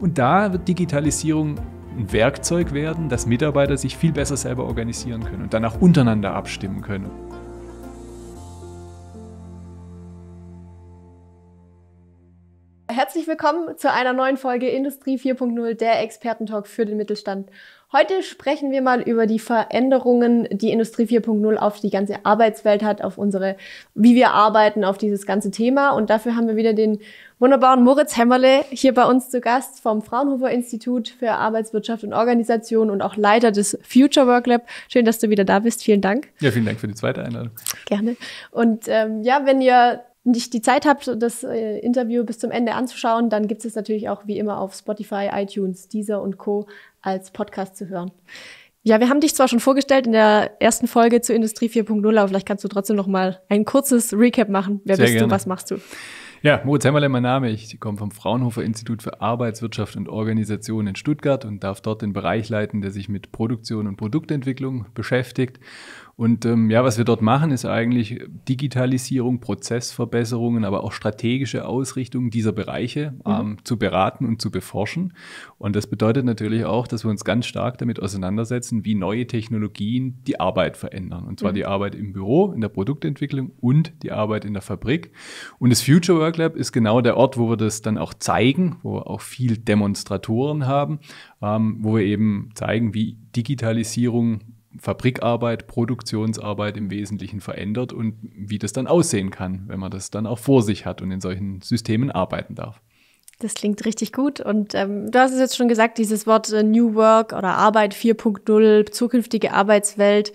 Und da wird Digitalisierung ein Werkzeug werden, dass Mitarbeiter sich viel besser selber organisieren können und dann auch untereinander abstimmen können. Herzlich willkommen zu einer neuen Folge Industrie 4.0, der Expertentalk für den Mittelstand. Heute sprechen wir mal über die Veränderungen, die Industrie 4.0 auf die ganze Arbeitswelt hat, auf unsere, wie wir arbeiten, auf dieses ganze Thema. Und dafür haben wir wieder den wunderbaren Moritz Hämmerle hier bei uns zu Gast vom Fraunhofer Institut für Arbeitswirtschaft und Organisation und auch Leiter des Future Work Lab. Schön, dass du wieder da bist. Vielen Dank. Ja, vielen Dank für die zweite Einladung. Gerne. Und ähm, ja, wenn ihr nicht die Zeit habt, das äh, Interview bis zum Ende anzuschauen, dann gibt es natürlich auch wie immer auf Spotify, iTunes, Deezer und Co. als Podcast zu hören. Ja, wir haben dich zwar schon vorgestellt in der ersten Folge zu Industrie 4.0, aber vielleicht kannst du trotzdem noch mal ein kurzes Recap machen. Wer Sehr bist gerne. du, was machst du? Ja, Moritz Hämmerle, mein Name. Ich komme vom Fraunhofer Institut für Arbeitswirtschaft und Organisation in Stuttgart und darf dort den Bereich leiten, der sich mit Produktion und Produktentwicklung beschäftigt. Und ähm, ja, was wir dort machen, ist eigentlich Digitalisierung, Prozessverbesserungen, aber auch strategische Ausrichtung dieser Bereiche mhm. ähm, zu beraten und zu beforschen. Und das bedeutet natürlich auch, dass wir uns ganz stark damit auseinandersetzen, wie neue Technologien die Arbeit verändern. Und zwar mhm. die Arbeit im Büro, in der Produktentwicklung und die Arbeit in der Fabrik. Und das Future Work Lab ist genau der Ort, wo wir das dann auch zeigen, wo wir auch viel Demonstratoren haben, ähm, wo wir eben zeigen, wie Digitalisierung Fabrikarbeit, Produktionsarbeit im Wesentlichen verändert und wie das dann aussehen kann, wenn man das dann auch vor sich hat und in solchen Systemen arbeiten darf. Das klingt richtig gut. Und ähm, du hast es jetzt schon gesagt, dieses Wort äh, New Work oder Arbeit 4.0, zukünftige Arbeitswelt,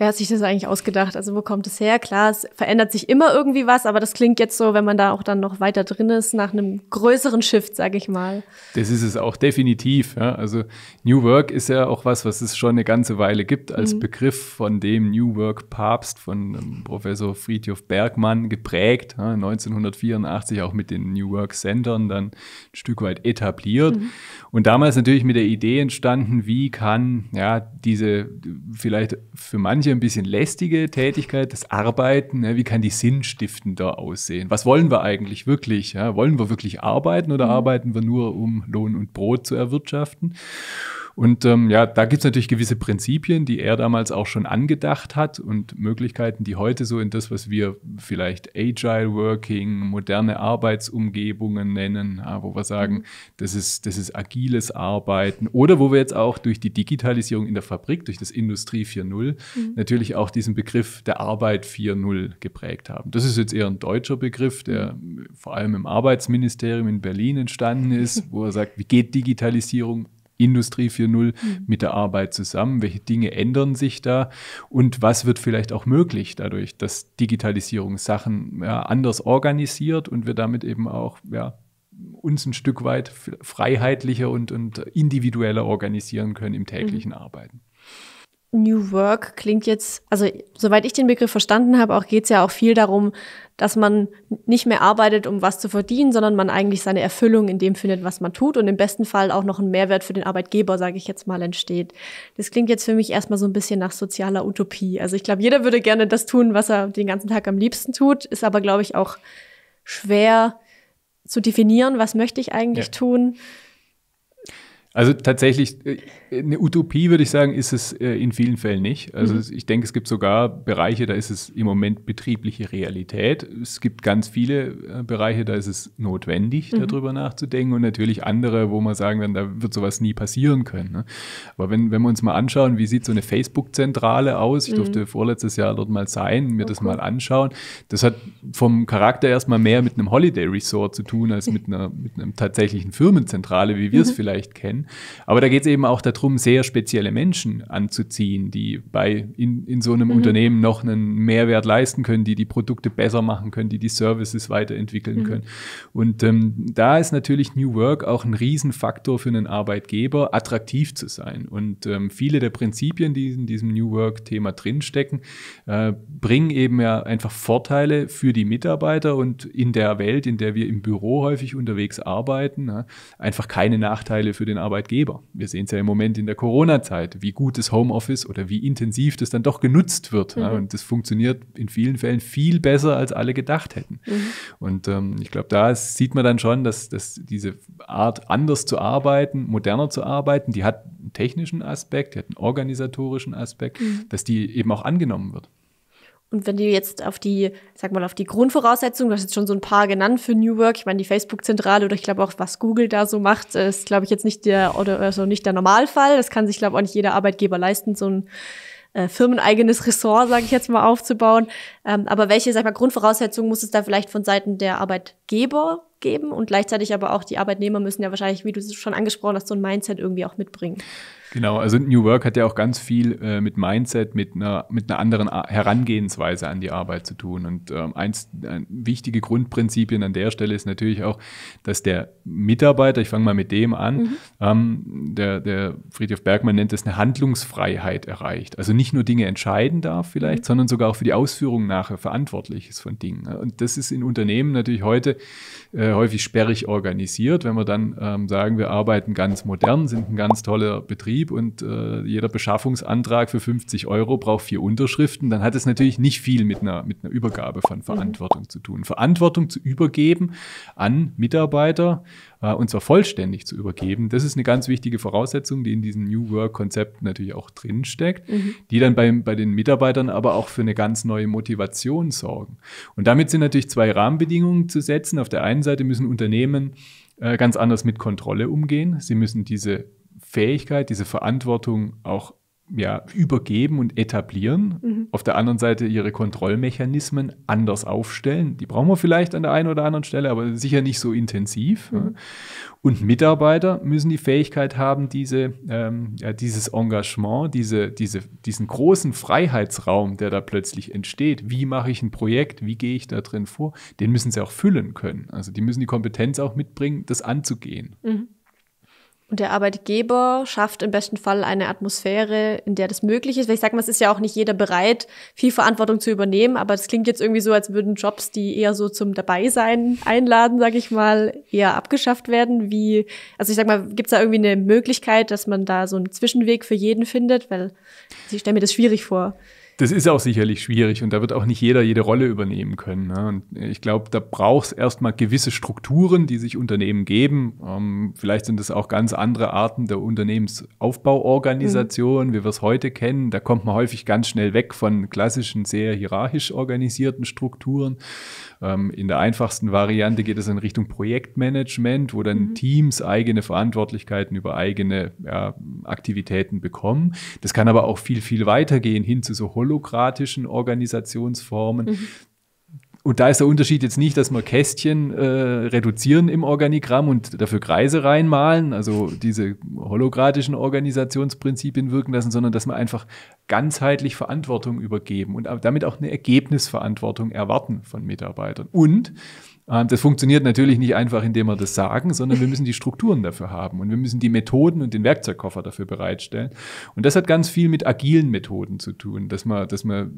Wer hat sich das eigentlich ausgedacht? Also wo kommt es her? Klar, es verändert sich immer irgendwie was, aber das klingt jetzt so, wenn man da auch dann noch weiter drin ist, nach einem größeren Shift, sage ich mal. Das ist es auch definitiv. Ja? Also New Work ist ja auch was, was es schon eine ganze Weile gibt als mhm. Begriff von dem New Work Papst von ähm, Professor Friedhof Bergmann geprägt, ja? 1984 auch mit den New Work Centern dann ein Stück weit etabliert mhm. und damals natürlich mit der Idee entstanden, wie kann ja diese vielleicht für manche manche ein bisschen lästige Tätigkeit, das Arbeiten, ja, ne? wie kann die sinnstiftender aussehen? Was wollen wir eigentlich wirklich? Ja? Wollen wir wirklich arbeiten oder mhm. arbeiten wir nur, um Lohn und Brot zu erwirtschaften? Und ähm, ja, da gibt es natürlich gewisse Prinzipien, die er damals auch schon angedacht hat und Möglichkeiten, die heute so in das, was wir vielleicht Agile Working, moderne Arbeitsumgebungen nennen, ja, wo wir sagen, mhm. das ist, das ist agiles Arbeiten oder wo wir jetzt auch durch die Digitalisierung in der Fabrik, durch das Industrie 4.0, mhm. natürlich auch diesen Begriff der Arbeit 4.0 geprägt haben. Das ist jetzt eher ein deutscher Begriff, der mhm. vor allem im Arbeitsministerium in Berlin entstanden ist, wo er sagt, wie geht Digitalisierung Industrie 4.0 mhm. mit der Arbeit zusammen? Welche Dinge ändern sich da? Und was wird vielleicht auch möglich dadurch, dass Digitalisierung Sachen ja, anders organisiert und wir damit eben auch ja, uns ein Stück weit freiheitlicher und, und individueller organisieren können im täglichen mhm. Arbeiten? New Work klingt jetzt, also soweit ich den Begriff verstanden habe, auch geht es ja auch viel darum, dass man nicht mehr arbeitet, um was zu verdienen, sondern man eigentlich seine Erfüllung in dem findet, was man tut und im besten Fall auch noch ein Mehrwert für den Arbeitgeber, sage ich jetzt mal, entsteht. Das klingt jetzt für mich erstmal so ein bisschen nach sozialer Utopie. Also ich glaube, jeder würde gerne das tun, was er den ganzen Tag am liebsten tut, ist aber, glaube ich, auch schwer zu definieren, was möchte ich eigentlich ja. tun. Also tatsächlich äh, eine Utopie, würde ich sagen, ist es äh, in vielen Fällen nicht. Also mhm. ich denke, es gibt sogar Bereiche, da ist es im Moment betriebliche Realität. Es gibt ganz viele äh, Bereiche, da ist es notwendig, mhm. darüber nachzudenken und natürlich andere, wo man sagen kann, da wird sowas nie passieren können. Ne? Aber wenn, wenn wir uns mal anschauen, wie sieht so eine Facebook-Zentrale aus? Ich mhm. durfte mhm. vorletztes Jahr dort mal sein, mir okay. Oh, das mal anschauen. Das hat vom Charakter erstmal mehr mit einem Holiday Resort zu tun als mit einer, mit einer tatsächlichen Firmenzentrale, wie wir es mhm. vielleicht kennen. Aber da geht es eben auch darum, darum, sehr spezielle Menschen anzuziehen, die bei in, in so einem mhm. Unternehmen noch einen Mehrwert leisten können, die die Produkte besser machen können, die die Services weiterentwickeln mhm. können. Und ähm, da ist natürlich New Work auch ein Riesenfaktor für einen Arbeitgeber, attraktiv zu sein. Und ähm, viele der Prinzipien, die in diesem New Work-Thema drinstecken, äh, bringen eben ja einfach Vorteile für die Mitarbeiter und in der Welt, in der wir im Büro häufig unterwegs arbeiten, ja, einfach keine Nachteile für den Arbeitgeber. Wir sehen es ja im Moment Moment in der Corona-Zeit, wie gut das Homeoffice oder wie intensiv das dann doch genutzt wird. Mhm. Ja, und das funktioniert in vielen Fällen viel besser, als alle gedacht hätten. Mhm. Und ähm, ich glaube, da sieht man dann schon, dass, dass diese Art, anders zu arbeiten, moderner zu arbeiten, die hat einen technischen Aspekt, die hat einen organisatorischen Aspekt, mhm. dass die eben auch angenommen wird. Und wenn du jetzt auf die, sag mal, auf die Grundvoraussetzungen, du hast jetzt schon so ein paar genannt für New Work, ich meine, die Facebook-Zentrale oder ich glaube auch, was Google da so macht, äh, ist, glaube ich, jetzt nicht der oder also nicht der Normalfall. Das kann sich, glaube ich, auch nicht jeder Arbeitgeber leisten, so ein äh, firmeneigenes Ressort, sage ich jetzt mal, aufzubauen. Ähm, aber welche, sag mal, Grundvoraussetzungen muss es da vielleicht von Seiten der Arbeitgeber geben und gleichzeitig aber auch die Arbeitnehmer müssen ja wahrscheinlich, wie du es schon angesprochen hast, so ein Mindset irgendwie auch mitbringen. Genau, also New Work hat ja auch ganz viel äh, mit Mindset, mit einer, mit einer anderen Herangehensweise an die Arbeit zu tun. Und ähm, eins, ein äh, wichtige Grundprinzipien an der Stelle ist natürlich auch, dass der Mitarbeiter, ich fange mal mit dem an, mhm. ähm, der, der Friedhof Bergmann nennt es eine Handlungsfreiheit erreicht. Also nicht nur Dinge entscheiden darf vielleicht, mhm. sondern sogar auch für die Ausführung nachher verantwortlich ist von Dingen. Und das ist in Unternehmen natürlich heute äh, äh, häufig sperrig organisiert. Wenn wir dann ähm, sagen, wir arbeiten ganz modern, sind ein ganz toller Betrieb und äh, jeder Beschaffungsantrag für 50 Euro braucht vier Unterschriften, dann hat es natürlich nicht viel mit einer, mit einer Übergabe von mhm. Verantwortung zu tun. Verantwortung zu übergeben an Mitarbeiter, äh, und zwar vollständig zu übergeben. Das ist eine ganz wichtige Voraussetzung, die in diesem New Work-Konzept natürlich auch drinsteckt, mhm. die dann bei, bei den Mitarbeitern aber auch für eine ganz neue Motivation sorgen. Und damit sind natürlich zwei Rahmenbedingungen zu setzen. Auf der einen Seite müssen Unternehmen äh, ganz anders mit Kontrolle umgehen. Sie müssen diese Fähigkeit, diese Verantwortung auch ja, übergeben und etablieren, mhm. auf der anderen Seite ihre Kontrollmechanismen anders aufstellen. Die brauchen wir vielleicht an der einen oder anderen Stelle, aber sicher nicht so intensiv. Mhm. Und Mitarbeiter müssen die Fähigkeit haben, diese, ähm, ja, dieses Engagement, diese, diese, diesen großen Freiheitsraum, der da plötzlich entsteht, wie mache ich ein Projekt, wie gehe ich da drin vor, den müssen sie auch füllen können. Also die müssen die Kompetenz auch mitbringen, das anzugehen. Mhm. Und der Arbeitgeber schafft im besten Fall eine Atmosphäre, in der das möglich ist. Weil ich sage mal, es ist ja auch nicht jeder bereit, viel Verantwortung zu übernehmen, aber das klingt jetzt irgendwie so, als würden Jobs, die eher so zum Dabeisein einladen, sage ich mal, eher abgeschafft werden. Wie, also ich sag mal, gibt es da irgendwie eine Möglichkeit, dass man da so einen Zwischenweg für jeden findet? Weil ich stelle mir das schwierig vor das ist auch sicherlich schwierig und da wird auch nicht jeder jede Rolle übernehmen können. Ne? Und ich glaube, da braucht es erstmal gewisse Strukturen, die sich Unternehmen geben. Ähm, vielleicht sind es auch ganz andere Arten der Unternehmensaufbauorganisation, mhm. wie wir es heute kennen. Da kommt man häufig ganz schnell weg von klassischen, sehr hierarchisch organisierten Strukturen. Ähm, in der einfachsten Variante geht es in Richtung Projektmanagement, wo dann mhm. Teams eigene Verantwortlichkeiten über eigene ja, Aktivitäten bekommen. Das kann aber auch viel, viel weiter gehen hin zu so holokratischen Organisationsformen. Mhm. Und da ist der Unterschied jetzt nicht, dass wir Kästchen äh, reduzieren im Organigramm und dafür Kreise reinmalen, also diese hologratischen Organisationsprinzipien wirken lassen, sondern dass wir einfach ganzheitlich Verantwortung übergeben und damit auch eine Ergebnisverantwortung erwarten von Mitarbeitern. Und ähm, das funktioniert natürlich nicht einfach, indem wir das sagen, sondern wir müssen die Strukturen dafür haben und wir müssen die Methoden und den Werkzeugkoffer dafür bereitstellen. Und das hat ganz viel mit agilen Methoden zu tun, dass man, dass man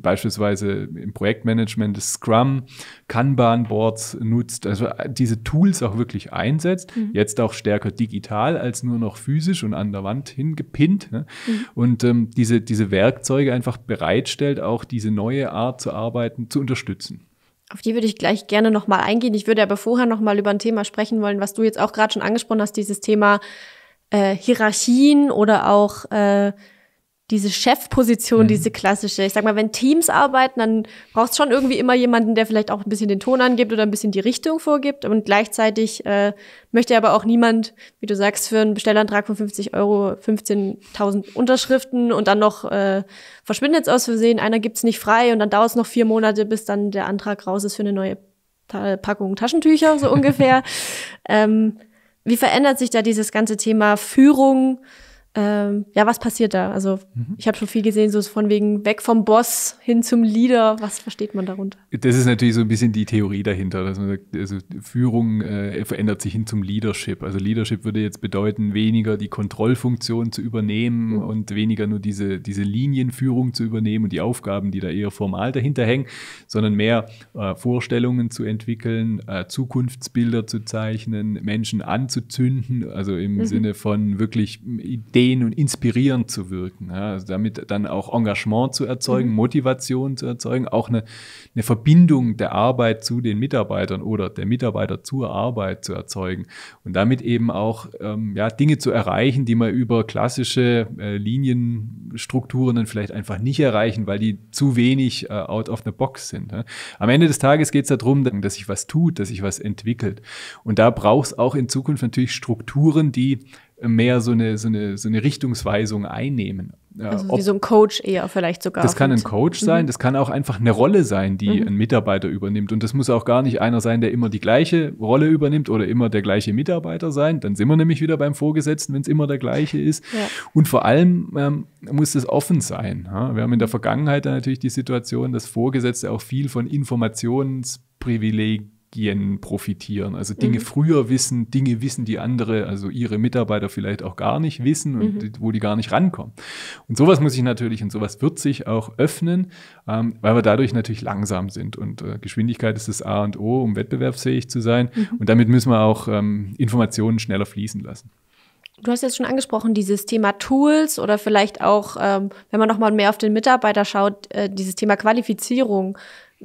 beispielsweise im Projektmanagement das Scrum, Kanban-Boards nutzt, also äh, diese Tools auch wirklich einsetzt, mhm. jetzt auch stärker digital als nur noch physisch und an der Wand hingepinnt. Ne? Mhm. Und ähm, diese, diese Werkzeuge einfach bereitstellt, auch diese neue Art zu arbeiten zu unterstützen. Auf die würde ich gleich gerne nochmal eingehen. Ich würde aber vorher nochmal über ein Thema sprechen wollen, was du jetzt auch gerade schon angesprochen hast, dieses Thema äh, Hierarchien oder auch äh, diese Chefposition, mhm. diese klassische. Ich sag mal, wenn Teams arbeiten, dann brauchst du schon irgendwie immer jemanden, der vielleicht auch ein bisschen den Ton angibt oder ein bisschen die Richtung vorgibt. Und gleichzeitig äh, möchte aber auch niemand, wie du sagst, für einen Bestellantrag von 50 Euro 15.000 Unterschriften und dann noch äh, verschwindet es aus Versehen, einer gibt es nicht frei und dann dauert es noch vier Monate, bis dann der Antrag raus ist für eine neue Ta Packung Taschentücher, so ungefähr. ähm, wie verändert sich da dieses ganze Thema Führung? Ähm, ja, was passiert da? Also mhm. ich habe schon viel gesehen, so von wegen weg vom Boss hin zum Leader. Was versteht man darunter? Das ist natürlich so ein bisschen die Theorie dahinter, dass man sagt, also Führung äh, verändert sich hin zum Leadership. Also Leadership würde jetzt bedeuten, weniger die Kontrollfunktion zu übernehmen mhm. und weniger nur diese, diese Linienführung zu übernehmen und die Aufgaben, die da eher formal dahinter hängen, sondern mehr äh, Vorstellungen zu entwickeln, äh, Zukunftsbilder zu zeichnen, Menschen anzuzünden, also im mhm. Sinne von wirklich Ideen sehen und inspirierend zu wirken. Ja, also damit dann auch Engagement zu erzeugen, mhm. Motivation zu erzeugen, auch eine, eine Verbindung der Arbeit zu den Mitarbeitern oder der Mitarbeiter zur Arbeit zu erzeugen. Und damit eben auch ähm, ja, Dinge zu erreichen, die man über klassische äh, Linienstrukturen dann vielleicht einfach nicht erreichen, weil die zu wenig äh, out of the box sind. Ja. Am Ende des Tages geht es darum, dass sich was tut, dass sich was entwickelt. Und da braucht es auch in Zukunft natürlich Strukturen, die mehr so eine, so eine, so eine Richtungsweisung einnehmen. Also Ob, wie so ein Coach eher vielleicht sogar. Das kann ein Coach sein, mhm. das kann auch einfach eine Rolle sein, die mhm. ein Mitarbeiter übernimmt. Und das muss auch gar nicht einer sein, der immer die gleiche Rolle übernimmt oder immer der gleiche Mitarbeiter sein. Dann sind wir nämlich wieder beim Vorgesetzten, wenn es immer der gleiche ist. Ja. Und vor allem ähm, muss es offen sein. Ja? Wir haben in der Vergangenheit dann natürlich die Situation, dass Vorgesetzte auch viel von Informationsprivileg Synergien profitieren. Also Dinge mhm. früher wissen, Dinge wissen die andere, also ihre Mitarbeiter vielleicht auch gar nicht wissen und mhm. wo die gar nicht rankommen. Und sowas muss ich natürlich und sowas wird sich auch öffnen, ähm, weil wir dadurch natürlich langsam sind. Und äh, Geschwindigkeit ist das A und O, um wettbewerbsfähig zu sein. Mhm. Und damit müssen wir auch ähm, Informationen schneller fließen lassen. Du hast jetzt schon angesprochen, dieses Thema Tools oder vielleicht auch, ähm, wenn man nochmal mehr auf den Mitarbeiter schaut, äh, dieses Thema Qualifizierung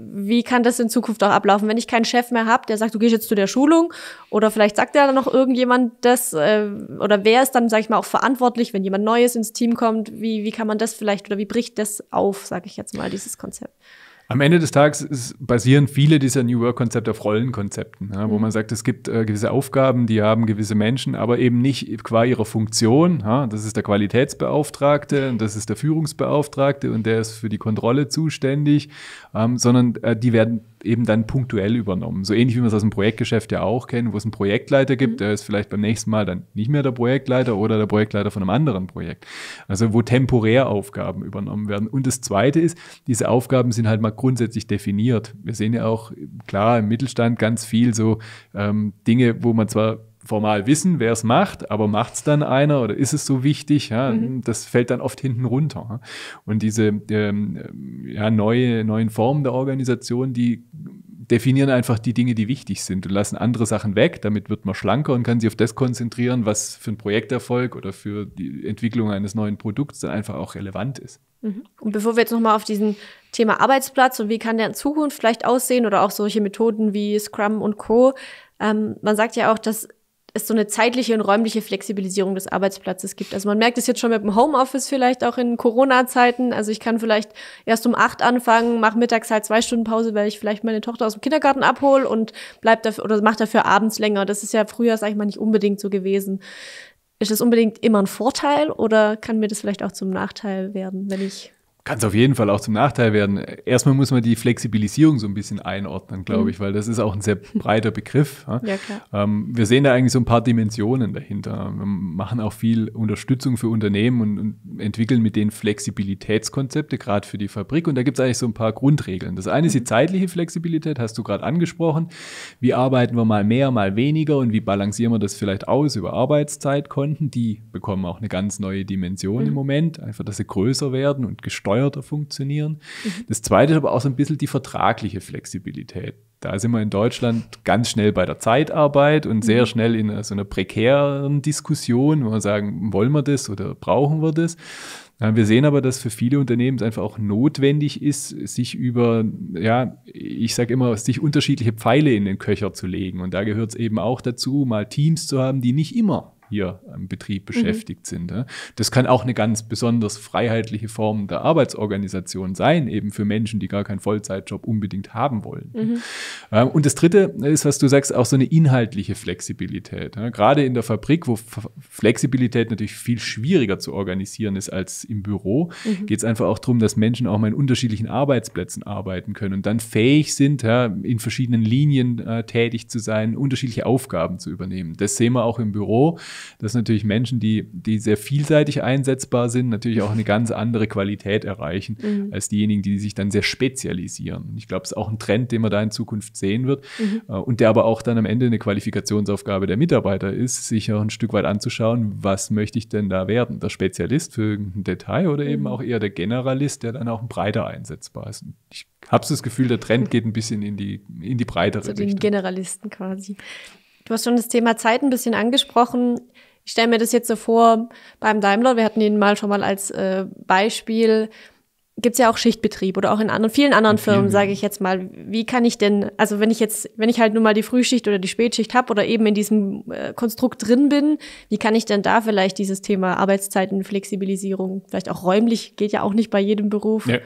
wie kann das in Zukunft auch ablaufen? Wenn ich keinen Chef mehr habe, der sagt, du gehst jetzt zu der Schulung oder vielleicht sagt ja dann noch irgendjemand das äh, oder wer ist dann, sag ich mal, auch verantwortlich, wenn jemand Neues ins Team kommt? Wie, wie kann man das vielleicht oder wie bricht das auf, sage ich jetzt mal, dieses Konzept? Am Ende des Tages ist, basieren viele dieser New Work-Konzepte auf Rollenkonzepten, ja, wo mhm. man sagt, es gibt äh, gewisse Aufgaben, die haben gewisse Menschen, aber eben nicht qua ihrer Funktion. Ja, das ist der Qualitätsbeauftragte und das ist der Führungsbeauftragte und der ist für die Kontrolle zuständig, ähm, sondern äh, die werden eben dann punktuell übernommen. So ähnlich wie wir es aus dem Projektgeschäft ja auch kennen, wo es einen Projektleiter gibt, mhm. der ist vielleicht beim nächsten Mal dann nicht mehr der Projektleiter oder der Projektleiter von einem anderen Projekt. Also wo temporär Aufgaben übernommen werden. Und das Zweite ist, diese Aufgaben sind halt mal grundsätzlich definiert. Wir sehen ja auch klar im Mittelstand ganz viel so ähm, Dinge, wo man zwar formal wissen, wer es macht, aber macht es dann einer oder ist es so wichtig? Ja, mhm. Das fällt dann oft hinten runter. Und diese ähm, ja, neue, neuen Formen der Organisation, die definieren einfach die Dinge, die wichtig sind und lassen andere Sachen weg. Damit wird man schlanker und kann sich auf das konzentrieren, was für einen Projekterfolg oder für die Entwicklung eines neuen Produkts dann einfach auch relevant ist. Mhm. Und bevor wir jetzt nochmal auf diesen Thema Arbeitsplatz und wie kann der in Zukunft vielleicht aussehen oder auch solche Methoden wie Scrum und Co. Ähm, man sagt ja auch, dass es so eine zeitliche und räumliche Flexibilisierung des Arbeitsplatzes gibt. Also man merkt es jetzt schon mit dem Homeoffice vielleicht auch in Corona-Zeiten. Also ich kann vielleicht erst um acht anfangen, mache mittags halt zwei Stunden Pause, weil ich vielleicht meine Tochter aus dem Kindergarten abhole und bleib dafür oder mache dafür abends länger. Das ist ja früher, sag ich mal, nicht unbedingt so gewesen. Ist das unbedingt immer ein Vorteil oder kann mir das vielleicht auch zum Nachteil werden, wenn ich kann es auf jeden Fall auch zum Nachteil werden. Erstmal muss man die Flexibilisierung so ein bisschen einordnen, glaube mhm. ich, weil das ist auch ein sehr breiter Begriff. Ja, ähm, wir sehen da eigentlich so ein paar Dimensionen dahinter. Wir machen auch viel Unterstützung für Unternehmen und, und entwickeln mit denen Flexibilitätskonzepte, gerade für die Fabrik. Und da gibt es eigentlich so ein paar Grundregeln. Das eine mhm. ist die mhm. zeitliche Flexibilität, hast du gerade angesprochen. Wie arbeiten wir mal mehr, mal weniger und wie balancieren wir das vielleicht aus über Arbeitszeitkonten? Die bekommen auch eine ganz neue Dimension mhm. im Moment, einfach, dass sie größer werden und gestalten bescheuerter funktionieren. Mhm. Das zweite ist aber auch so ein bisschen die vertragliche Flexibilität. Da sind wir in Deutschland ganz schnell bei der Zeitarbeit und sehr mhm. schnell in so einer prekären Diskussion, wo wir sagen, wollen wir das oder brauchen wir das? Wir sehen aber, dass für viele Unternehmen es einfach auch notwendig ist, sich über, ja, ich sage immer, sich unterschiedliche Pfeile in den Köcher zu legen. Und da gehört es eben auch dazu, mal Teams zu haben, die nicht immer hier im Betrieb mhm. beschäftigt mhm. sind. Das kann auch eine ganz besonders freiheitliche Form der Arbeitsorganisation sein, eben für Menschen, die gar keinen Vollzeitjob unbedingt haben wollen. Mhm. Ähm, und das Dritte ist, was du sagst, auch so eine inhaltliche Flexibilität. Gerade in der Fabrik, wo Flexibilität natürlich viel schwieriger zu organisieren ist als im Büro, mhm. geht es einfach auch darum, dass Menschen auch mal in unterschiedlichen Arbeitsplätzen arbeiten können und dann fähig sind, in verschiedenen Linien äh, tätig zu sein, unterschiedliche Aufgaben zu übernehmen. Das sehen wir auch im Büro dass natürlich Menschen, die, die sehr vielseitig einsetzbar sind, natürlich auch eine ganz andere Qualität erreichen mhm. als diejenigen, die sich dann sehr spezialisieren. ich glaube, es ist auch ein Trend, den man da in Zukunft sehen wird mhm. Äh, und der aber auch dann am Ende eine Qualifikationsaufgabe der Mitarbeiter ist, sich auch ein Stück weit anzuschauen, was möchte ich denn da werden? Der Spezialist für irgendein Detail oder eben mhm. auch eher der Generalist, der dann auch breiter einsetzbar ist. Und ich habe das Gefühl, der Trend geht ein bisschen in die, in die breitere Richtung. Zu den Richtung. Generalisten quasi. Du hast schon das Thema Zeit ein bisschen angesprochen. Ich stelle mir das jetzt so vor, beim Daimler, wir hatten ihn mal schon mal als äh, Beispiel, gibt es ja auch Schichtbetrieb oder auch in anderen, vielen anderen in vielen Firmen, sage ich jetzt mal. Wie kann ich denn, also wenn ich jetzt, wenn ich halt nur mal die Frühschicht oder die Spätschicht habe oder eben in diesem äh, Konstrukt drin bin, wie kann ich denn da vielleicht dieses Thema Arbeitszeiten, Flexibilisierung, vielleicht auch räumlich, geht ja auch nicht bei jedem Beruf. Ja.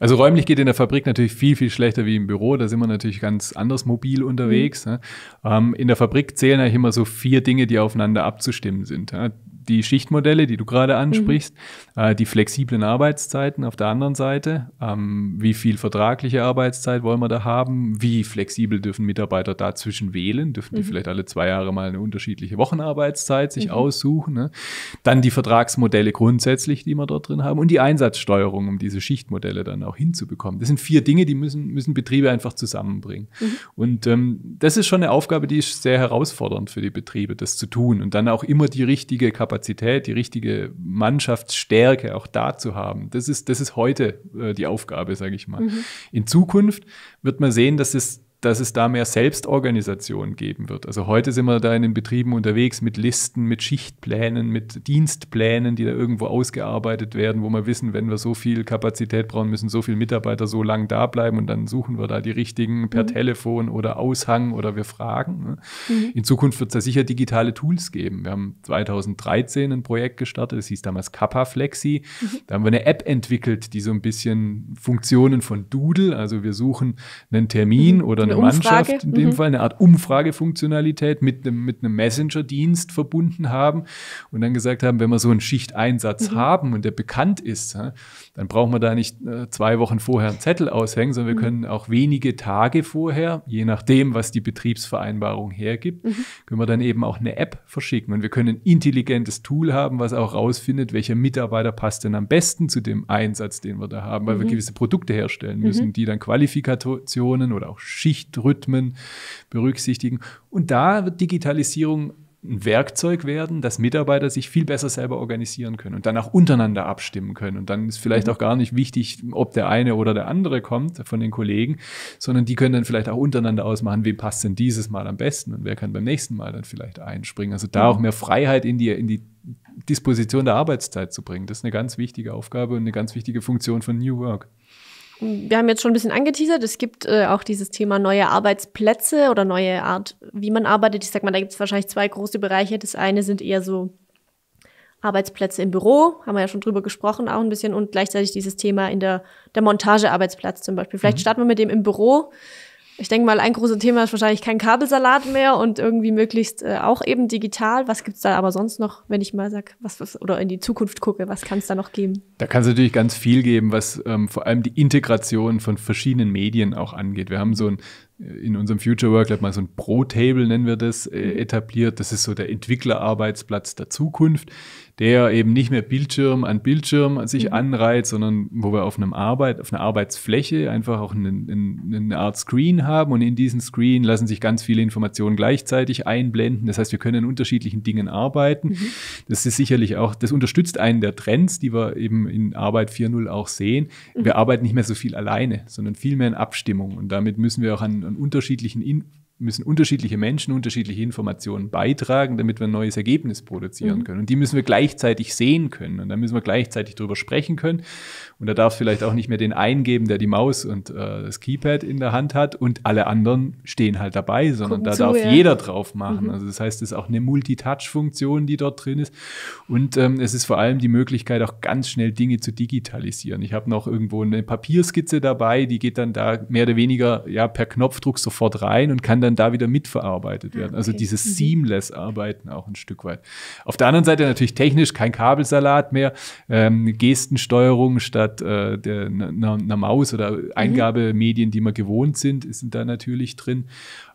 Also räumlich geht in der Fabrik natürlich viel, viel schlechter wie im Büro. Da sind wir natürlich ganz anders mobil unterwegs. Mhm. Ne? Ähm, in der Fabrik zählen eigentlich immer so vier Dinge, die aufeinander abzustimmen sind. Ja? die Schichtmodelle, die du gerade mhm. ansprichst, mhm. äh, die flexiblen Arbeitszeiten auf der anderen Seite, ähm, wie viel vertragliche Arbeitszeit wollen wir da haben, wie flexibel dürfen Mitarbeiter dazwischen wählen, dürfen mhm. die vielleicht alle zwei Jahre mal eine unterschiedliche Wochenarbeitszeit sich mhm. aussuchen, ne? dann die Vertragsmodelle grundsätzlich, die wir dort drin haben und die Einsatzsteuerung, um diese Schichtmodelle dann auch hinzubekommen. Das sind vier Dinge, die müssen, müssen Betriebe einfach zusammenbringen. Mhm. Und ähm, das ist schon eine Aufgabe, die ist sehr herausfordernd für die Betriebe, das zu tun und dann auch immer die richtige Kapazität Kapazität, die richtige Mannschaftsstärke auch da zu haben. Das ist, das ist heute äh, die Aufgabe, sage ich mal. Mhm. In Zukunft wird man sehen, dass es dass es da mehr Selbstorganisation geben wird. Also heute sind wir da in den Betrieben unterwegs mit Listen, mit Schichtplänen, mit Dienstplänen, die da irgendwo ausgearbeitet werden, wo wir wissen, wenn wir so viel Kapazität brauchen, müssen so viele Mitarbeiter so lange da bleiben und dann suchen wir da die richtigen per mhm. Telefon oder Aushang oder wir fragen. Ne? Mhm. In Zukunft wird es da sicher digitale Tools geben. Wir haben 2013 ein Projekt gestartet, das hieß damals Kappa Flexi. Mhm. Da haben wir eine App entwickelt, die so ein bisschen Funktionen von Doodle, also wir suchen einen Termin mhm. oder eine eine Mannschaft Umfrage. in dem mhm. Fall, eine Art Umfragefunktionalität mit einem, mit einem Messenger-Dienst verbunden haben und dann gesagt haben, wenn wir so einen Schichteinsatz mhm. haben und der bekannt ist, dann brauchen wir da nicht äh, zwei Wochen vorher einen Zettel aushängen, sondern wir mhm. können auch wenige Tage vorher, je nachdem, was die Betriebsvereinbarung hergibt, mhm. können wir dann eben auch eine App verschicken und wir können ein intelligentes Tool haben, was auch rausfindet, welcher Mitarbeiter passt denn am besten zu dem Einsatz, den wir da haben, weil wir mhm. gewisse Produkte herstellen mhm. müssen, die dann Qualifikationen oder auch Schicht Schichtrhythmen berücksichtigen. Und da wird Digitalisierung ein Werkzeug werden, dass Mitarbeiter sich viel besser selber organisieren können und dann auch untereinander abstimmen können. Und dann ist vielleicht mhm. auch gar nicht wichtig, ob der eine oder der andere kommt von den Kollegen, sondern die können dann vielleicht auch untereinander ausmachen, wem passt denn dieses Mal am besten und wer kann beim nächsten Mal dann vielleicht einspringen. Also da mhm. auch mehr Freiheit in die, in die Disposition der Arbeitszeit zu bringen. Das ist eine ganz wichtige Aufgabe und eine ganz wichtige Funktion von New Work. Wir haben jetzt schon ein bisschen angeteasert, es gibt äh, auch dieses Thema neue Arbeitsplätze oder neue Art, wie man arbeitet. Ich sag mal, da gibt es wahrscheinlich zwei große Bereiche. Das eine sind eher so Arbeitsplätze im Büro, haben wir ja schon drüber gesprochen, auch ein bisschen, und gleichzeitig dieses Thema in der, der Montagearbeitsplatz zum Beispiel. Vielleicht mhm. starten wir mit dem im Büro. Ich denke mal, ein großes Thema ist wahrscheinlich kein Kabelsalat mehr und irgendwie möglichst äh, auch eben digital. Was gibt es da aber sonst noch, wenn ich mal sage, was, was oder in die Zukunft gucke, was kann es da noch geben? Da kann es natürlich ganz viel geben, was ähm, vor allem die Integration von verschiedenen Medien auch angeht. Wir haben so ein in unserem Future Work hat mal so ein Pro-Table, nennen wir das, äh, mhm. etabliert. Das ist so der Entwicklerarbeitsplatz der Zukunft, der eben nicht mehr Bildschirm an Bildschirm sich mhm. anreiht, sondern wo wir auf, einem Arbeit, auf einer Arbeitsfläche einfach auch einen, eine Art Screen haben und in diesen Screen lassen sich ganz viele Informationen gleichzeitig einblenden. Das heißt, wir können an unterschiedlichen Dingen arbeiten. Mhm. Das ist sicherlich auch, das unterstützt einen der Trends, die wir eben in Arbeit 4.0 auch sehen. Mhm. Wir arbeiten nicht mehr so viel alleine, sondern viel mehr in Abstimmung und damit müssen wir auch an an, unterschiedlichen in müssen unterschiedliche Menschen unterschiedliche Informationen beitragen, damit wir ein neues Ergebnis produzieren mhm. können. Und die müssen wir gleichzeitig sehen können und da müssen wir gleichzeitig darüber sprechen können. Und da darf es vielleicht auch nicht mehr den einen geben, der die Maus und äh, das Keypad in der Hand hat und alle anderen stehen halt dabei, sondern Gucken da zu, darf ja. jeder drauf machen. Mhm. Also das heißt, es ist auch eine Multitouch-Funktion, die dort drin ist. Und ähm, es ist vor allem die Möglichkeit, auch ganz schnell Dinge zu digitalisieren. Ich habe noch irgendwo eine Papierskizze dabei, die geht dann da mehr oder weniger ja per Knopfdruck sofort rein und kann dann dann da wieder mitverarbeitet ah, werden. Also dieses mhm. seamless Arbeiten auch ein Stück weit. Auf der anderen Seite natürlich technisch kein Kabelsalat mehr, ähm, Gestensteuerung statt äh, einer ne Maus oder mhm. Eingabemedien, die man gewohnt sind, sind da natürlich drin.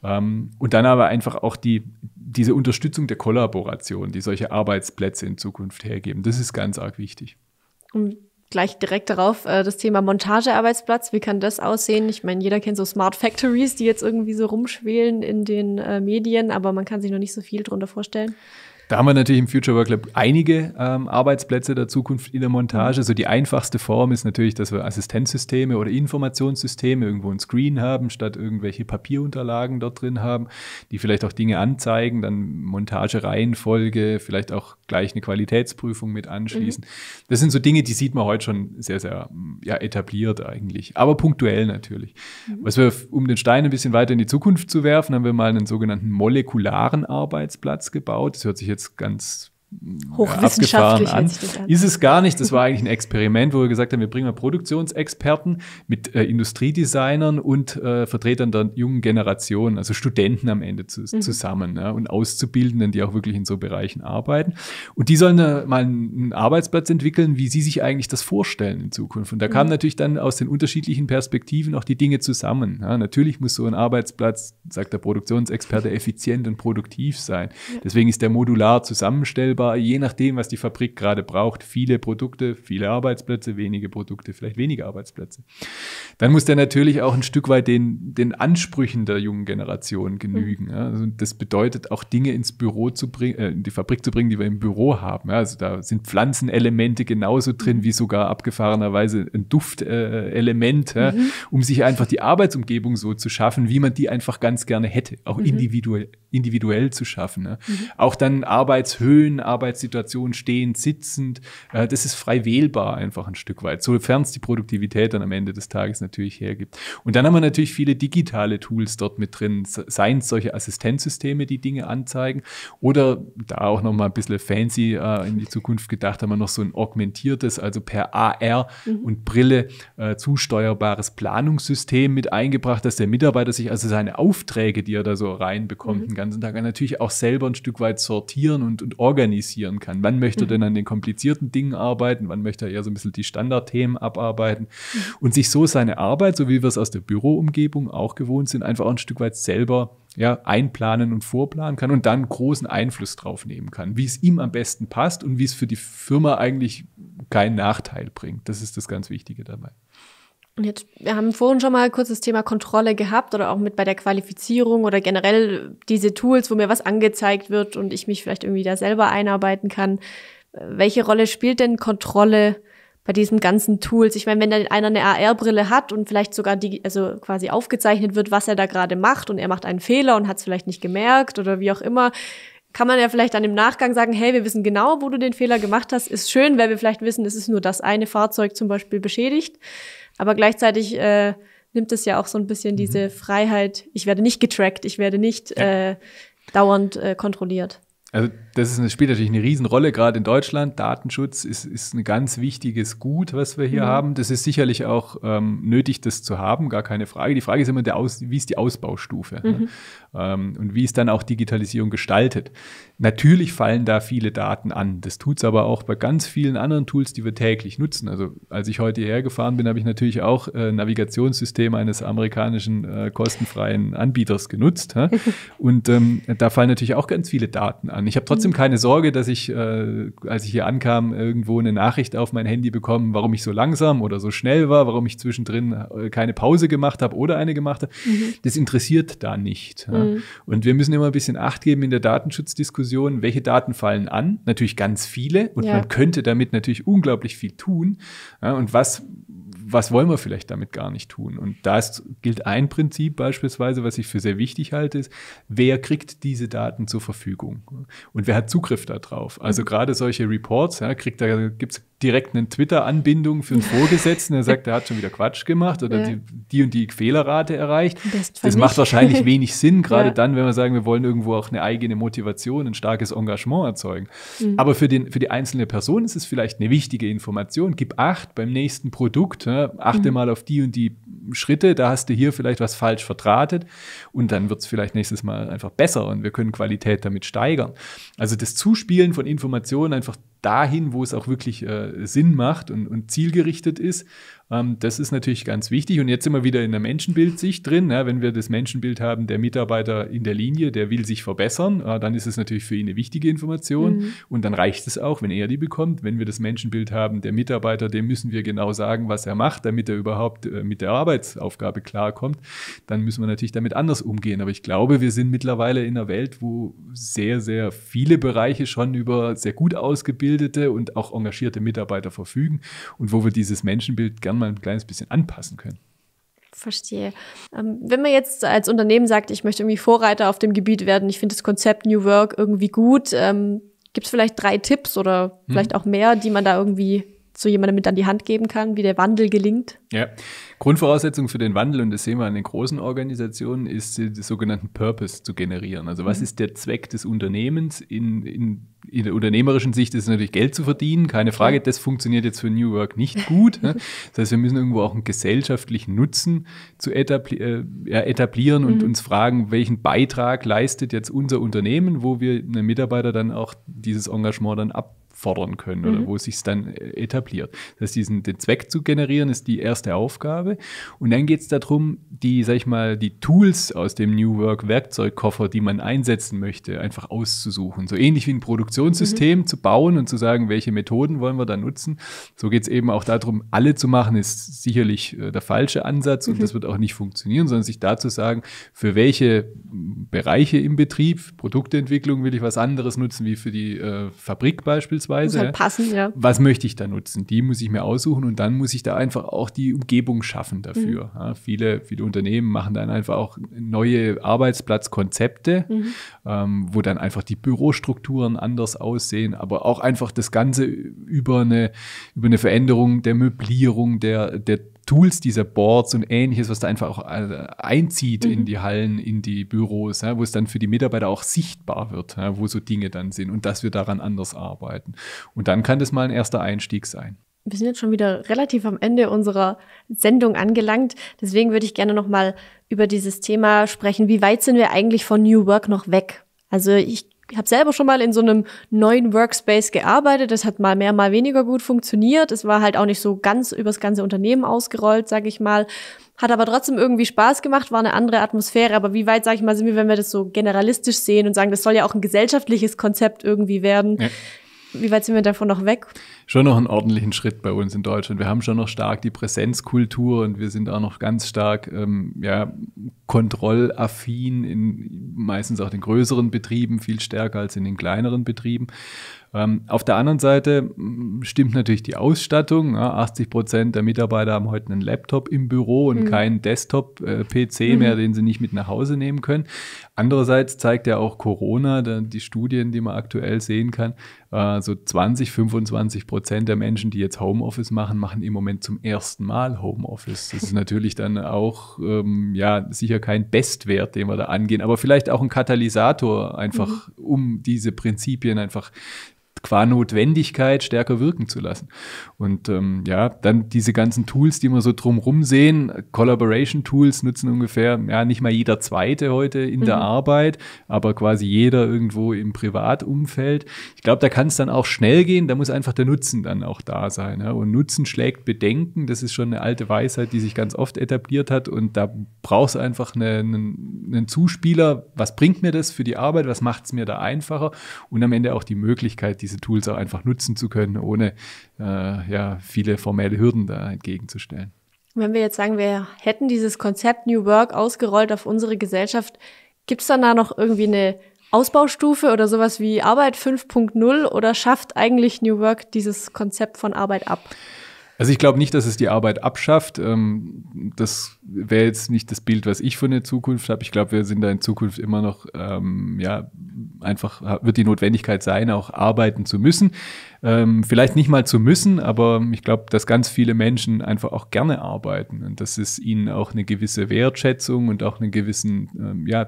Ähm, und dann aber einfach auch die, diese Unterstützung der Kollaboration, die solche Arbeitsplätze in Zukunft hergeben. Das ist ganz arg wichtig. Und gleich direkt darauf äh, das Thema Montagearbeitsplatz. Wie kann das aussehen? Ich meine, jeder kennt so Smart Factories, die jetzt irgendwie so rumschwelen in den äh, Medien, aber man kann sich noch nicht so viel drunter vorstellen. Da haben wir natürlich im Future Work Lab einige ähm, Arbeitsplätze der Zukunft in der Montage. So also die einfachste Form ist natürlich, dass wir Assistenzsysteme oder Informationssysteme irgendwo ein Screen haben, statt irgendwelche Papierunterlagen dort drin haben, die vielleicht auch Dinge anzeigen, dann Montagereihenfolge, vielleicht auch gleich eine Qualitätsprüfung mit anschließen. Mhm. Das sind so Dinge, die sieht man heute schon sehr, sehr mm, ja, etabliert eigentlich, aber punktuell natürlich. Mhm. Was wir, um den Stein ein bisschen weiter in die Zukunft zu werfen, haben wir mal einen sogenannten molekularen Arbeitsplatz gebaut. Das hört sich jetzt jetzt ganz hochwissenschaftlich an. Ist es gar nicht. Das war eigentlich ein Experiment, wo wir gesagt haben, wir bringen mal Produktionsexperten mit äh, Industriedesignern und äh, Vertretern der jungen Generation, also Studenten am Ende zu, mhm. zusammen ja, und Auszubildenden, die auch wirklich in so Bereichen arbeiten. Und die sollen äh, mal einen Arbeitsplatz entwickeln, wie sie sich eigentlich das vorstellen in Zukunft. Und da kamen mhm. natürlich dann aus den unterschiedlichen Perspektiven auch die Dinge zusammen. Ja, natürlich muss so ein Arbeitsplatz, sagt der Produktionsexperte, effizient und produktiv sein. Ja. Deswegen ist der modular zusammenstellbar unmittelbar, je nachdem, was die Fabrik gerade braucht, viele Produkte, viele Arbeitsplätze, wenige Produkte, vielleicht weniger Arbeitsplätze. Dann muss der natürlich auch ein Stück weit den, den Ansprüchen der jungen Generation genügen. Mhm. Ja. Also das bedeutet auch Dinge ins Büro zu bringen, äh, in die Fabrik zu bringen, die wir im Büro haben. Ja. Also da sind Pflanzenelemente genauso drin mhm. wie sogar abgefahrenerweise ein Duftelement, äh, ja, mhm. um sich einfach die Arbeitsumgebung so zu schaffen, wie man die einfach ganz gerne hätte, auch mhm. individuell individuell zu schaffen. Ne? Mhm. Auch dann Arbeitshöhen, Arbeitssituationen, stehend, sitzend, äh, das ist frei wählbar einfach ein Stück weit, sofern es die Produktivität dann am Ende des Tages natürlich hergibt. Und dann haben wir natürlich viele digitale Tools dort mit drin, seien es solche Assistenzsysteme, die Dinge anzeigen oder da auch nochmal ein bisschen fancy äh, in die Zukunft gedacht, haben wir noch so ein augmentiertes, also per AR mhm. und Brille äh, zusteuerbares Planungssystem mit eingebracht, dass der Mitarbeiter sich also seine Aufträge, die er da so reinbekommt, mhm ganzen Tag natürlich auch selber ein Stück weit sortieren und, und organisieren kann. Wann möchte er mhm. denn an den komplizierten Dingen arbeiten? Wann möchte er eher so ein bisschen die Standardthemen abarbeiten? Mhm. Und sich so seine Arbeit, so wie wir es aus der Büroumgebung auch gewohnt sind, einfach auch ein Stück weit selber ja, einplanen und vorplanen kann und dann großen Einfluss drauf nehmen kann, wie es ihm am besten passt und wie es für die Firma eigentlich keinen Nachteil bringt. Das ist das ganz Wichtige dabei. Und jetzt, wir haben vorhin schon mal kurz das Thema Kontrolle gehabt oder auch mit bei der Qualifizierung oder generell diese Tools, wo mir was angezeigt wird und ich mich vielleicht irgendwie da selber einarbeiten kann. Welche Rolle spielt denn Kontrolle bei diesen ganzen Tools? Ich meine, wenn dann einer eine AR-Brille hat und vielleicht sogar die, also quasi aufgezeichnet wird, was er da gerade macht und er macht einen Fehler und hat es vielleicht nicht gemerkt oder wie auch immer, kann man ja vielleicht dann im Nachgang sagen, hey, wir wissen genau, wo du den Fehler gemacht hast. Ist schön, weil wir vielleicht wissen, es ist nur das eine Fahrzeug zum Beispiel beschädigt. Aber gleichzeitig äh, nimmt es ja auch so ein bisschen mhm. diese Freiheit, ich werde nicht getrackt, ich werde nicht ja. äh, dauernd äh, kontrolliert. Also das, ist, spielt natürlich eine Riesenrolle, gerade in Deutschland. Datenschutz ist, ist ein ganz wichtiges Gut, was wir hier mhm. haben. Das ist sicherlich auch ähm, nötig, das zu haben, gar keine Frage. Die Frage ist immer, Aus, wie ist die Ausbaustufe ne? mhm. ne? ähm, und wie ist dann auch Digitalisierung gestaltet. Natürlich fallen da viele Daten an. Das tut es aber auch bei ganz vielen anderen Tools, die wir täglich nutzen. Also als ich heute hierher gefahren bin, habe ich natürlich auch äh, Navigationssystem eines amerikanischen äh, kostenfreien Anbieters genutzt. und ähm, da fallen natürlich auch ganz viele Daten an. Ich habe trotzdem weitem keine Sorge, dass ich, äh, als ich hier ankam, irgendwo eine Nachricht auf mein Handy bekommen, warum ich so langsam oder so schnell war, warum ich zwischendrin äh, keine Pause gemacht habe oder eine gemacht habe. Mhm. Das interessiert da nicht. Ja. Mhm. Und wir müssen immer ein bisschen Acht geben in der Datenschutzdiskussion, welche Daten fallen an. Natürlich ganz viele und ja. man könnte damit natürlich unglaublich viel tun. Ja, und was was wollen wir vielleicht damit gar nicht tun? Und da gilt ein Prinzip beispielsweise, was ich für sehr wichtig halte, ist, wer kriegt diese Daten zur Verfügung? Und wer hat Zugriff darauf? Also mhm. gerade solche Reports, ja, kriegt da, gibt es direkt eine Twitter-Anbindung für einen Vorgesetzten, der sagt, der hat schon wieder Quatsch gemacht oder ja. die, die, und die Fehlerrate erreicht. Bestfall das macht wahrscheinlich wenig Sinn, gerade ja. dann, wenn wir sagen, wir wollen irgendwo auch eine eigene Motivation, ein starkes Engagement erzeugen. Mhm. Aber für, den, für die einzelne Person ist es vielleicht eine wichtige Information. Gib acht beim nächsten Produkt, ne? achte mhm. mal auf die und die Schritte, da hast du hier vielleicht was falsch vertratet und dann wird es vielleicht nächstes Mal einfach besser und wir können Qualität damit steigern. Also das Zuspielen von Informationen einfach dahin, wo es auch wirklich äh, Sinn macht und, und zielgerichtet ist. Ähm, das ist natürlich ganz wichtig. Und jetzt sind wir wieder in der Menschenbildsicht drin. Ne? wenn wir das Menschenbild haben, der Mitarbeiter in der Linie, der will sich verbessern, äh, dann ist es natürlich für ihn eine wichtige Information. Mhm. Und dann reicht es auch, wenn er die bekommt. Wenn wir das Menschenbild haben, der Mitarbeiter, dem müssen wir genau sagen, was er macht, damit er überhaupt äh, mit der Arbeitsaufgabe klarkommt, dann müssen wir natürlich damit anders umgehen. Aber ich glaube, wir sind mittlerweile in einer Welt, wo sehr, sehr viele Bereiche schon über sehr gut ausgebildete und auch engagierte Mitarbeiter verfügen und wo wir dieses Menschenbild gerne mal ein kleines bisschen anpassen können. Verstehe. Ähm, wenn man jetzt als Unternehmen sagt, ich möchte irgendwie Vorreiter auf dem Gebiet werden, ich finde das Konzept New Work irgendwie gut, ähm, gibt es vielleicht drei Tipps oder hm. vielleicht hm. auch mehr, die man da irgendwie so jemandem mit an die Hand geben kann, wie der Wandel gelingt. Ja, Grundvoraussetzung für den Wandel, und das sehen wir an den großen Organisationen, ist den sogenannten Purpose zu generieren. Also was mhm. ist der Zweck des Unternehmens? In, in, in, der unternehmerischen Sicht ist es natürlich Geld zu verdienen, keine Frage. Das funktioniert jetzt für New Work nicht gut. Ne? Das heißt, wir müssen irgendwo auch einen gesellschaftlichen Nutzen zu etabli äh, etablieren und mhm. uns fragen, welchen Beitrag leistet jetzt unser Unternehmen, wo wir einem Mitarbeiter dann auch dieses Engagement dann ab fordern können mhm. oder wo es sich dann äh, etabliert. Das heißt, diesen, den Zweck zu generieren, ist die erste Aufgabe. Und dann geht es darum, die, sag ich mal, die Tools aus dem New Work Werkzeugkoffer, die man einsetzen möchte, einfach auszusuchen. So ähnlich wie ein Produktionssystem mhm. zu bauen und zu sagen, welche Methoden wollen wir da nutzen. So geht es eben auch darum, alle zu machen, ist sicherlich äh, der falsche Ansatz mhm. und das wird auch nicht funktionieren, sondern sich dazu sagen, für welche hm, Bereiche im Betrieb, Produktentwicklung will ich was anderes nutzen, wie für die äh, Fabrik beispielsweise beispielsweise. Muss halt passen, ja. Was möchte ich da nutzen? Die muss ich mir aussuchen und dann muss ich da einfach auch die Umgebung schaffen dafür. Mhm. Ja, viele, viele Unternehmen machen dann einfach auch neue Arbeitsplatzkonzepte, mhm. ähm, wo dann einfach die Bürostrukturen anders aussehen, aber auch einfach das Ganze über eine, über eine Veränderung der Möblierung, der, der Tools dieser Boards und ähnliches, was da einfach auch äh, einzieht mhm. in die Hallen, in die Büros, ja, wo es dann für die Mitarbeiter auch sichtbar wird, ja, wo so Dinge dann sind und dass wir daran anders arbeiten. Und dann kann das mal ein erster Einstieg sein. Wir sind jetzt schon wieder relativ am Ende unserer Sendung angelangt. Deswegen würde ich gerne nochmal über dieses Thema sprechen. Wie weit sind wir eigentlich von New Work noch weg? Also ich ich habe selber schon mal in so einem neuen Workspace gearbeitet. Das hat mal mehr, mal weniger gut funktioniert. Es war halt auch nicht so ganz übers ganze Unternehmen ausgerollt, sage ich mal. Hat aber trotzdem irgendwie Spaß gemacht, war eine andere Atmosphäre. Aber wie weit, sage ich mal, sind wir, wenn wir das so generalistisch sehen und sagen, das soll ja auch ein gesellschaftliches Konzept irgendwie werden? Ja. Wie weit sind wir davon noch weg? schon noch einen ordentlichen Schritt bei uns in Deutschland. Wir haben schon noch stark die Präsenzkultur und wir sind auch noch ganz stark ähm, ja, kontrollaffin in meistens auch den größeren Betrieben, viel stärker als in den kleineren Betrieben. Ähm, auf der anderen Seite mm, stimmt natürlich die Ausstattung. Ja, 80 Prozent der Mitarbeiter haben heute einen Laptop im Büro und mhm. keinen Desktop-PC äh, mhm. mehr, den sie nicht mit nach Hause nehmen können. Andererseits zeigt ja auch Corona, die Studien, die man aktuell sehen kann, äh, so 20, 25 Prozent Prozent der Menschen, die jetzt Homeoffice machen, machen im Moment zum ersten Mal Homeoffice. Das ist natürlich dann auch ähm, ja sicher kein Bestwert, den wir da angehen, aber vielleicht auch ein Katalysator einfach, mhm. um diese Prinzipien einfach qua Notwendigkeit stärker wirken zu lassen. Und ähm, ja, dann diese ganzen Tools, die wir so drumrum sehen, Collaboration-Tools nutzen ungefähr, ja, nicht mal jeder Zweite heute in mhm. der Arbeit, aber quasi jeder irgendwo im Privatumfeld. Ich glaube, da kann es dann auch schnell gehen, da muss einfach der Nutzen dann auch da sein. Ja? Und Nutzen schlägt Bedenken, das ist schon eine alte Weisheit, die sich ganz oft etabliert hat und da brauchst du einfach einen, einen Zuspieler, was bringt mir das für die Arbeit, was macht es mir da einfacher und am Ende auch die Möglichkeit, die diese Tools auch einfach nutzen zu können, ohne äh, ja, viele formelle Hürden da entgegenzustellen. Wenn wir jetzt sagen, wir hätten dieses Konzept New Work ausgerollt auf unsere Gesellschaft, gibt es dann da noch irgendwie eine Ausbaustufe oder sowas wie Arbeit 5.0 oder schafft eigentlich New Work dieses Konzept von Arbeit ab? Also ich glaube nicht, dass es die Arbeit abschafft. Ähm, das wäre jetzt nicht das Bild, was ich von der Zukunft habe. Ich glaube, wir sind da in Zukunft immer noch, ähm, ja, einfach wird die Notwendigkeit sein, auch arbeiten zu müssen ähm, vielleicht nicht mal zu müssen, aber ich glaube, dass ganz viele Menschen einfach auch gerne arbeiten und dass es ihnen auch eine gewisse Wertschätzung und auch eine gewisse ähm, ja,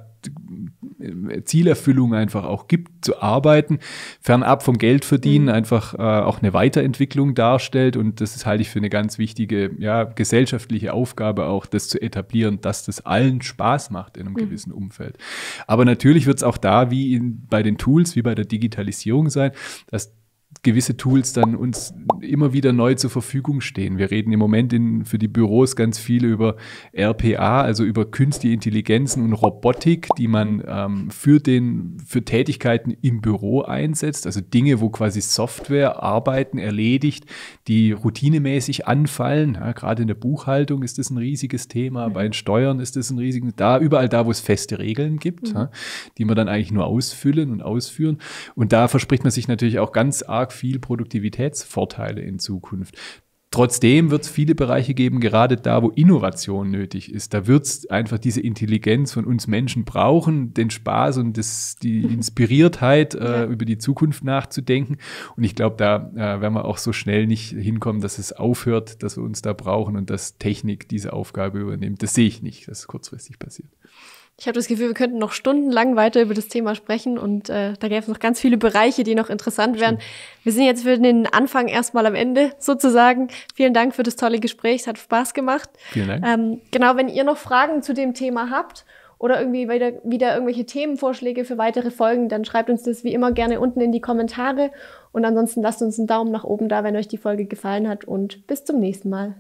äh, Zielerfüllung einfach auch gibt, zu arbeiten, fernab vom Geld verdienen, mhm. einfach äh, auch eine Weiterentwicklung darstellt. Und das ist, halte ich für eine ganz wichtige ja, gesellschaftliche Aufgabe, auch das zu etablieren, dass das allen Spaß macht in einem mhm. gewissen Umfeld. Aber natürlich wird es auch da, wie in, bei den Tools, wie bei der Digitalisierung sein, dass gewisse Tools dann uns immer wieder neu zur Verfügung stehen. Wir reden im Moment in, für die Büros ganz viel über RPA, also über künstliche Intelligenzen und Robotik, die man ähm, für, den, für Tätigkeiten im Büro einsetzt, also Dinge, wo quasi Software Arbeiten erledigt, die routinemäßig anfallen. Ja, gerade in der Buchhaltung ist das ein riesiges Thema, bei den Steuern ist das ein riesiges, da überall da, wo es feste Regeln gibt, mhm. ja, die man dann eigentlich nur ausfüllen und ausführen. Und da verspricht man sich natürlich auch ganz arg stark viel Produktivitätsvorteile in Zukunft. Trotzdem wird es viele Bereiche geben, gerade da, wo Innovation nötig ist. Da wird es einfach diese Intelligenz von uns Menschen brauchen, den Spaß und das, die Inspiriertheit, äh, über die Zukunft nachzudenken. Und ich glaube, da äh, werden wir auch so schnell nicht hinkommen, dass es aufhört, dass wir uns da brauchen und dass Technik diese Aufgabe übernimmt. Das sehe ich nicht, dass es kurzfristig passiert. Ich habe das Gefühl, wir könnten noch stundenlang weiter über das Thema sprechen und äh, da gäbe es noch ganz viele Bereiche, die noch interessant wären. Wir sind jetzt für den Anfang erstmal am Ende sozusagen. Vielen Dank für das tolle Gespräch, es hat Spaß gemacht. Vielen Dank. Ähm, genau, wenn ihr noch Fragen zu dem Thema habt oder irgendwie wieder, wieder irgendwelche Themenvorschläge für weitere Folgen, dann schreibt uns das wie immer gerne unten in die Kommentare und ansonsten lasst uns einen Daumen nach oben da, wenn euch die Folge gefallen hat und bis zum nächsten Mal.